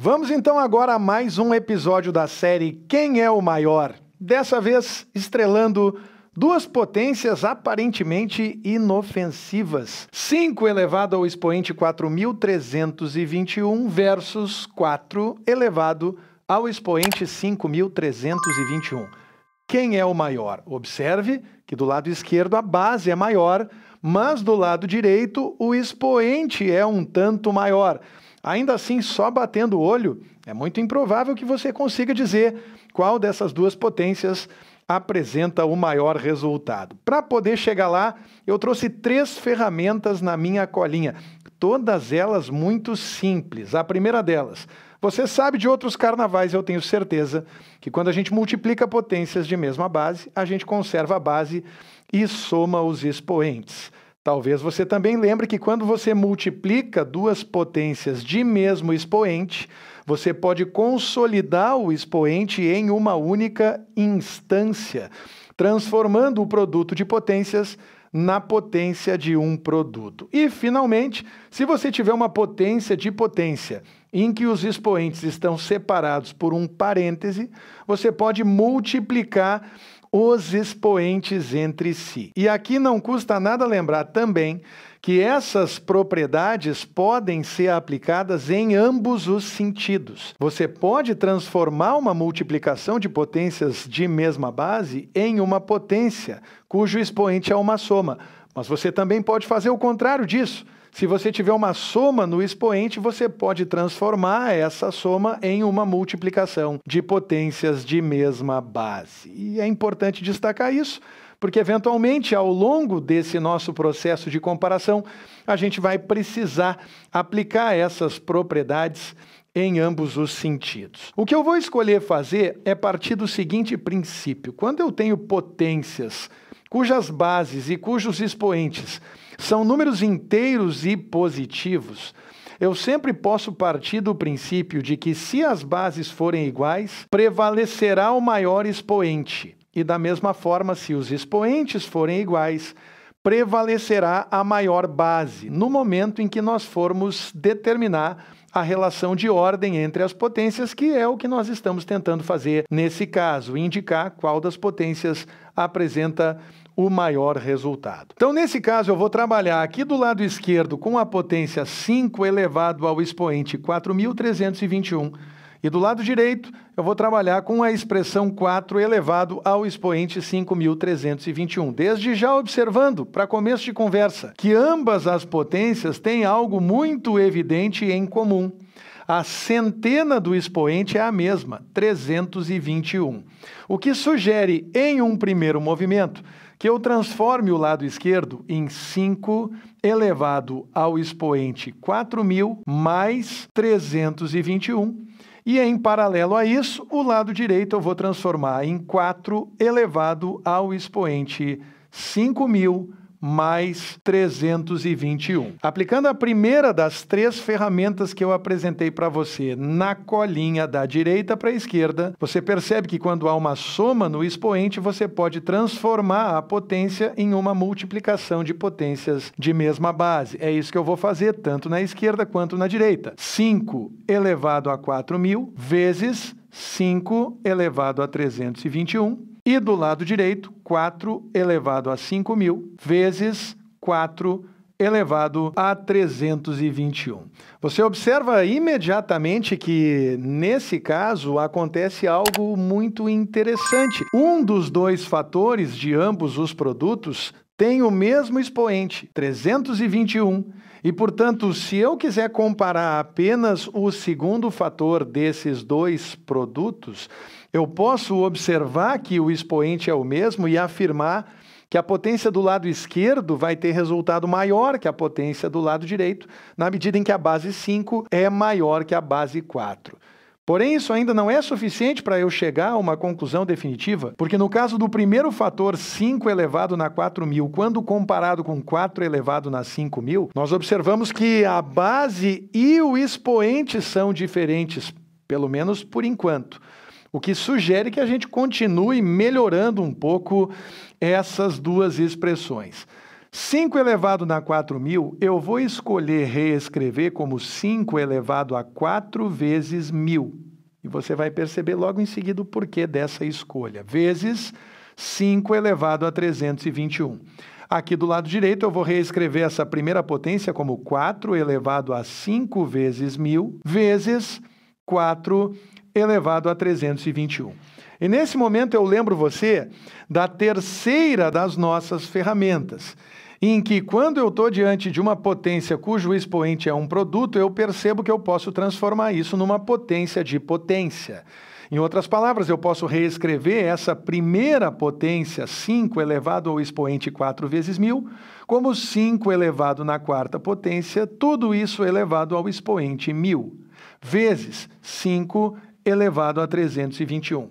Vamos então agora a mais um episódio da série Quem é o Maior? Dessa vez estrelando duas potências aparentemente inofensivas. 5 elevado ao expoente 4321 versus 4 elevado ao expoente 5321. Quem é o maior? Observe que do lado esquerdo a base é maior, mas do lado direito o expoente é um tanto maior. Ainda assim, só batendo o olho, é muito improvável que você consiga dizer qual dessas duas potências apresenta o maior resultado. Para poder chegar lá, eu trouxe três ferramentas na minha colinha, todas elas muito simples. A primeira delas, você sabe de outros carnavais, eu tenho certeza, que quando a gente multiplica potências de mesma base, a gente conserva a base e soma os expoentes. Talvez você também lembre que quando você multiplica duas potências de mesmo expoente, você pode consolidar o expoente em uma única instância, transformando o produto de potências na potência de um produto. E, finalmente, se você tiver uma potência de potência em que os expoentes estão separados por um parêntese, você pode multiplicar os expoentes entre si. E aqui não custa nada lembrar também que essas propriedades podem ser aplicadas em ambos os sentidos. Você pode transformar uma multiplicação de potências de mesma base em uma potência cujo expoente é uma soma, mas você também pode fazer o contrário disso se você tiver uma soma no expoente, você pode transformar essa soma em uma multiplicação de potências de mesma base. E é importante destacar isso, porque eventualmente ao longo desse nosso processo de comparação, a gente vai precisar aplicar essas propriedades em ambos os sentidos. O que eu vou escolher fazer é partir do seguinte princípio: quando eu tenho potências cujas bases e cujos expoentes são números inteiros e positivos. Eu sempre posso partir do princípio de que, se as bases forem iguais, prevalecerá o maior expoente. E, da mesma forma, se os expoentes forem iguais, prevalecerá a maior base, no momento em que nós formos determinar a relação de ordem entre as potências, que é o que nós estamos tentando fazer nesse caso, indicar qual das potências apresenta o maior resultado. Então, nesse caso, eu vou trabalhar aqui do lado esquerdo com a potência 5 elevado ao expoente 4.321 e do lado direito, eu vou trabalhar com a expressão 4 elevado ao expoente 5.321. Desde já observando, para começo de conversa, que ambas as potências têm algo muito evidente em comum. A centena do expoente é a mesma, 321. O que sugere, em um primeiro movimento, que eu transforme o lado esquerdo em 5 elevado ao expoente 4.000 mais 321. E em paralelo a isso, o lado direito eu vou transformar em 4 elevado ao expoente 5.000 mais mais 321. Aplicando a primeira das três ferramentas que eu apresentei para você na colinha da direita para a esquerda, você percebe que quando há uma soma no expoente, você pode transformar a potência em uma multiplicação de potências de mesma base. É isso que eu vou fazer tanto na esquerda quanto na direita. 5 elevado a 4.000 vezes 5 elevado a 321 e do lado direito, 4 elevado a 5.000 mil vezes 4 elevado a 321. Você observa imediatamente que, nesse caso, acontece algo muito interessante. Um dos dois fatores de ambos os produtos tem o mesmo expoente, 321. E, portanto, se eu quiser comparar apenas o segundo fator desses dois produtos, eu posso observar que o expoente é o mesmo e afirmar que a potência do lado esquerdo vai ter resultado maior que a potência do lado direito, na medida em que a base 5 é maior que a base 4. Porém, isso ainda não é suficiente para eu chegar a uma conclusão definitiva, porque no caso do primeiro fator 5 elevado na 4.000, quando comparado com 4 elevado na 5.000, nós observamos que a base e o expoente são diferentes, pelo menos por enquanto. O que sugere que a gente continue melhorando um pouco essas duas expressões. 5 elevado na 4.000, eu vou escolher reescrever como 5 elevado a 4 vezes 1.000. E você vai perceber logo em seguida o porquê dessa escolha. Vezes 5 elevado a 321. Aqui do lado direito, eu vou reescrever essa primeira potência como 4 elevado a 5 vezes 1.000, vezes 4 elevado a 321. E nesse momento eu lembro você da terceira das nossas ferramentas, em que quando eu estou diante de uma potência cujo expoente é um produto, eu percebo que eu posso transformar isso numa potência de potência. Em outras palavras, eu posso reescrever essa primeira potência 5 elevado ao expoente 4 vezes 1000 como 5 elevado na quarta potência, tudo isso elevado ao expoente 1000, vezes 5 elevado a 321.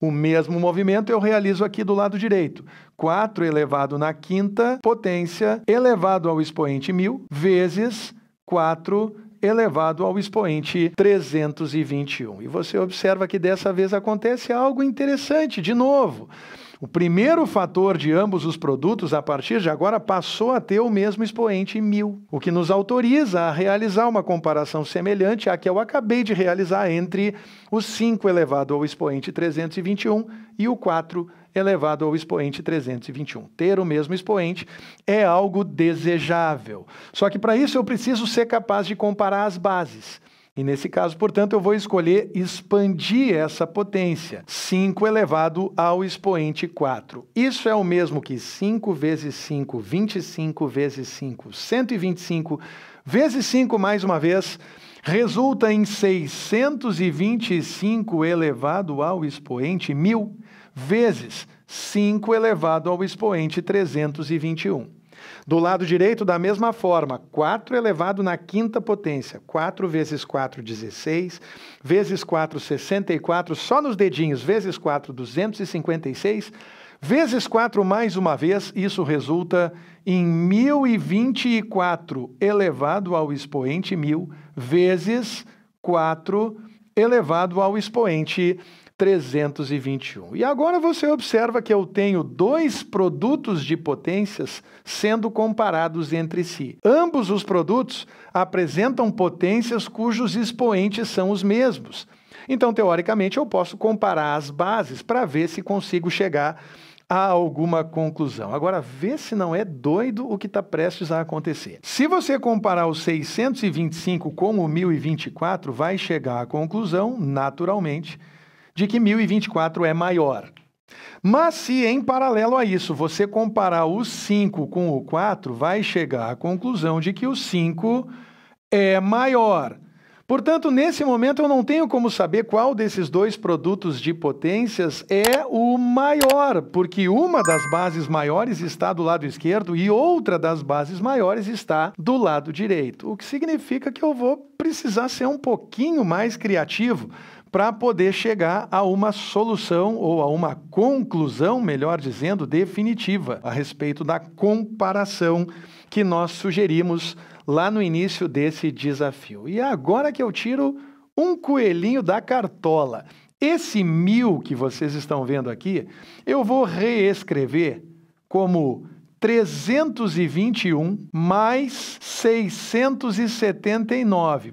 O mesmo movimento eu realizo aqui do lado direito. 4 elevado na quinta potência elevado ao expoente 1000 vezes 4 elevado ao expoente 321. E você observa que dessa vez acontece algo interessante de novo. O primeiro fator de ambos os produtos, a partir de agora, passou a ter o mesmo expoente mil, o que nos autoriza a realizar uma comparação semelhante à que eu acabei de realizar entre o 5 elevado ao expoente 321 e o 4 elevado ao expoente 321. Ter o mesmo expoente é algo desejável. Só que para isso eu preciso ser capaz de comparar as bases. E nesse caso, portanto, eu vou escolher expandir essa potência, 5 elevado ao expoente 4. Isso é o mesmo que 5 vezes 5, 25 vezes 5, 125, vezes 5 mais uma vez, resulta em 625 elevado ao expoente 1000 vezes 5 elevado ao expoente 321. Do lado direito, da mesma forma, 4 elevado na quinta potência. 4 vezes 4, 16. Vezes 4, 64. Só nos dedinhos. Vezes 4, 256. Vezes 4 mais uma vez, isso resulta em 1024 elevado ao expoente 1000 vezes 4 elevado ao expoente 1000 321. E agora você observa que eu tenho dois produtos de potências sendo comparados entre si. Ambos os produtos apresentam potências cujos expoentes são os mesmos. Então, teoricamente, eu posso comparar as bases para ver se consigo chegar a alguma conclusão. Agora, vê se não é doido o que está prestes a acontecer. Se você comparar o 625 com o 1024, vai chegar à conclusão, naturalmente, de que 1024 é maior. Mas se em paralelo a isso você comparar o 5 com o 4, vai chegar à conclusão de que o 5 é maior. Portanto, nesse momento eu não tenho como saber qual desses dois produtos de potências é o maior, porque uma das bases maiores está do lado esquerdo e outra das bases maiores está do lado direito. O que significa que eu vou precisar ser um pouquinho mais criativo para poder chegar a uma solução ou a uma conclusão, melhor dizendo, definitiva a respeito da comparação que nós sugerimos lá no início desse desafio. E agora que eu tiro um coelhinho da cartola. Esse mil que vocês estão vendo aqui, eu vou reescrever como 321 mais 679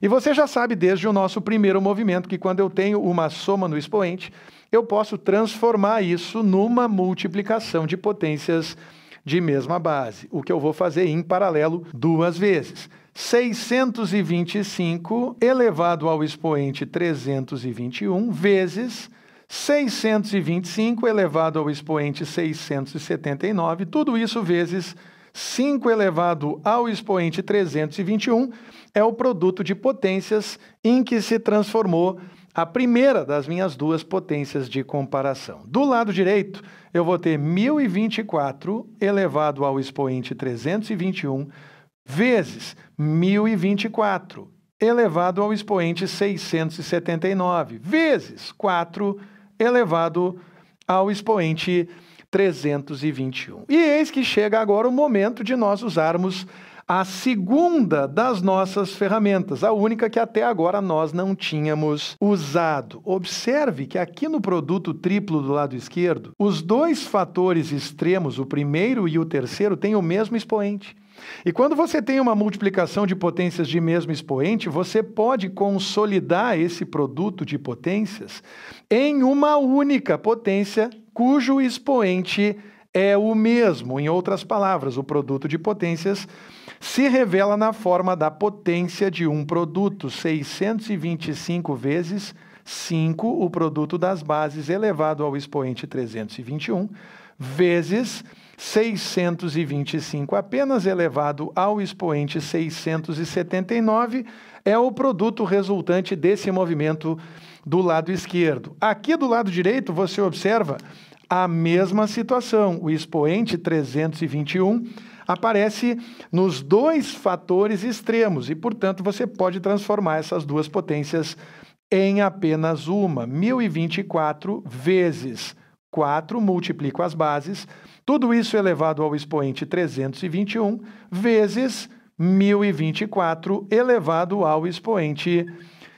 E você já sabe desde o nosso primeiro movimento que quando eu tenho uma soma no expoente, eu posso transformar isso numa multiplicação de potências de mesma base, o que eu vou fazer em paralelo duas vezes. 625 elevado ao expoente 321 vezes 625 elevado ao expoente 679, tudo isso vezes 5 elevado ao expoente 321 é o produto de potências em que se transformou a primeira das minhas duas potências de comparação. Do lado direito, eu vou ter 1024 elevado ao expoente 321 vezes 1024 elevado ao expoente 679 vezes 4 elevado ao expoente 321. 321. E eis que chega agora o momento de nós usarmos a segunda das nossas ferramentas, a única que até agora nós não tínhamos usado. Observe que aqui no produto triplo do lado esquerdo, os dois fatores extremos, o primeiro e o terceiro, têm o mesmo expoente. E quando você tem uma multiplicação de potências de mesmo expoente, você pode consolidar esse produto de potências em uma única potência cujo expoente é o mesmo. Em outras palavras, o produto de potências se revela na forma da potência de um produto, 625 vezes 5, o produto das bases elevado ao expoente 321, vezes 625 apenas elevado ao expoente 679 é o produto resultante desse movimento do lado esquerdo. Aqui do lado direito, você observa a mesma situação. O expoente 321 aparece nos dois fatores extremos e, portanto, você pode transformar essas duas potências em apenas uma. 1024 vezes 4, multiplico as bases, tudo isso elevado ao expoente 321 vezes 1024 elevado ao expoente 321.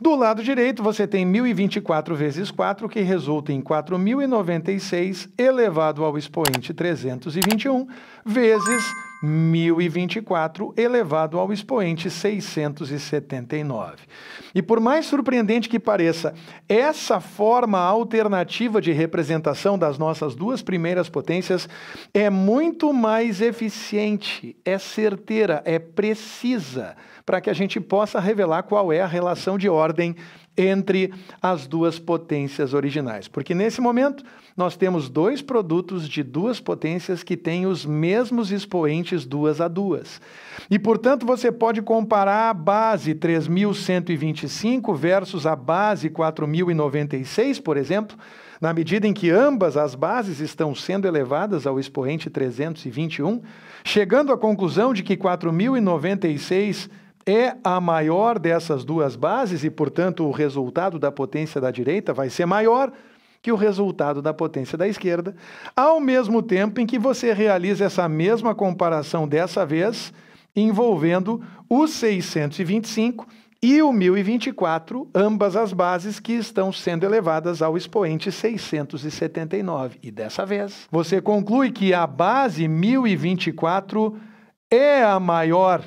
Do lado direito, você tem 1024 vezes 4, que resulta em 4096 elevado ao expoente 321 vezes 1024 elevado ao expoente 679. E por mais surpreendente que pareça, essa forma alternativa de representação das nossas duas primeiras potências é muito mais eficiente, é certeira, é precisa, para que a gente possa revelar qual é a relação de ordem entre as duas potências originais. Porque nesse momento nós temos dois produtos de duas potências que têm os mesmos expoentes duas a duas. E portanto você pode comparar a base 3125 versus a base 4096, por exemplo, na medida em que ambas as bases estão sendo elevadas ao expoente 321, chegando à conclusão de que 4096 é a maior dessas duas bases e, portanto, o resultado da potência da direita vai ser maior que o resultado da potência da esquerda, ao mesmo tempo em que você realiza essa mesma comparação dessa vez envolvendo o 625 e o 1024, ambas as bases que estão sendo elevadas ao expoente 679. E dessa vez, você conclui que a base 1024 é a maior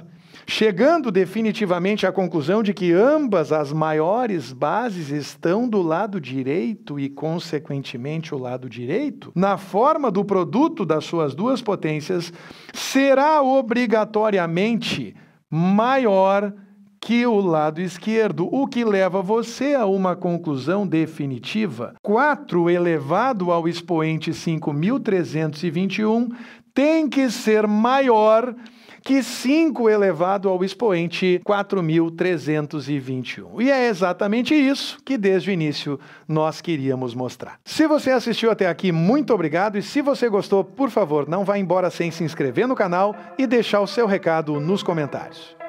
chegando definitivamente à conclusão de que ambas as maiores bases estão do lado direito e, consequentemente, o lado direito, na forma do produto das suas duas potências, será obrigatoriamente maior que o lado esquerdo, o que leva você a uma conclusão definitiva. 4 elevado ao expoente 5321 tem que ser maior que 5 elevado ao expoente 4.321. E é exatamente isso que desde o início nós queríamos mostrar. Se você assistiu até aqui, muito obrigado. E se você gostou, por favor, não vá embora sem se inscrever no canal e deixar o seu recado nos comentários.